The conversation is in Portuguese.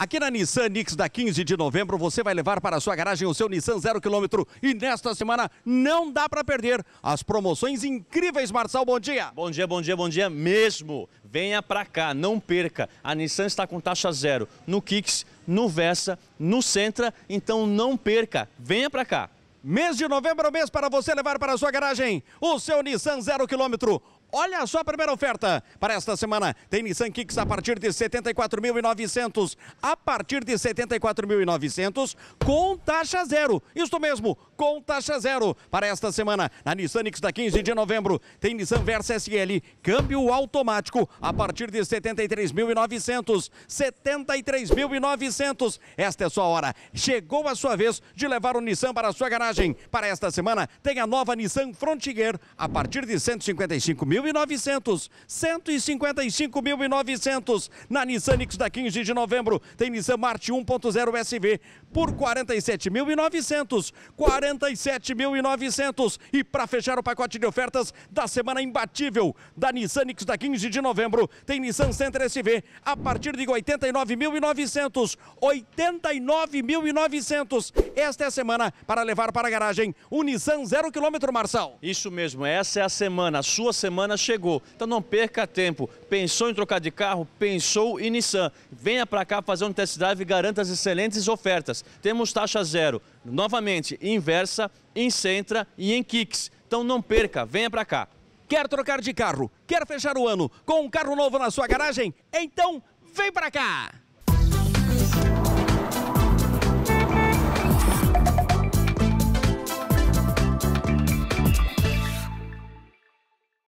Aqui na Nissan Nix, da 15 de novembro, você vai levar para a sua garagem o seu Nissan 0km. E nesta semana não dá para perder as promoções incríveis, Marçal. Bom dia. Bom dia, bom dia, bom dia mesmo. Venha para cá, não perca. A Nissan está com taxa zero no Kicks, no Versa, no Sentra. Então não perca. Venha para cá. Mês de novembro é o mês para você levar para a sua garagem o seu Nissan 0km. Olha só a primeira oferta para esta semana. Tem Nissan Kicks a partir de 74.900. A partir de 74.900 com taxa zero. Isto mesmo, com taxa zero para esta semana. Na Nissan X da 15 de novembro tem Nissan Versa SL, câmbio automático a partir de 73.900, 73.900. Esta é sua hora. Chegou a sua vez de levar o Nissan para a sua garagem. Para esta semana tem a nova Nissan Frontier a partir de 155.900, 155.900. Na Nissan X da 15 de novembro tem Nissan Marte 1.0 SV por 47.900, 47.900. 47.900. E para fechar o pacote de ofertas da semana imbatível da Nissan X da 15 de novembro, tem Nissan Center SV a partir de 89.900. 89.900. Esta é a semana para levar para a garagem o Nissan 0 km Marçal. Isso mesmo, essa é a semana, a sua semana chegou. Então não perca tempo. Pensou em trocar de carro? Pensou em Nissan. Venha para cá fazer um test drive e garanta as excelentes ofertas. Temos taxa zero. Novamente, inverno em Centra e em Kicks. Então não perca, venha para cá. Quer trocar de carro? Quer fechar o ano com um carro novo na sua garagem? Então vem para cá!